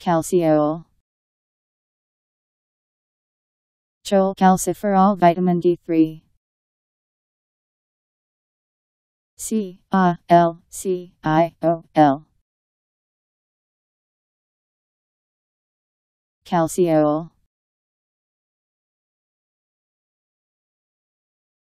calciol. cholecalciferol, vitamin D3. C A L C I O L. Calciol.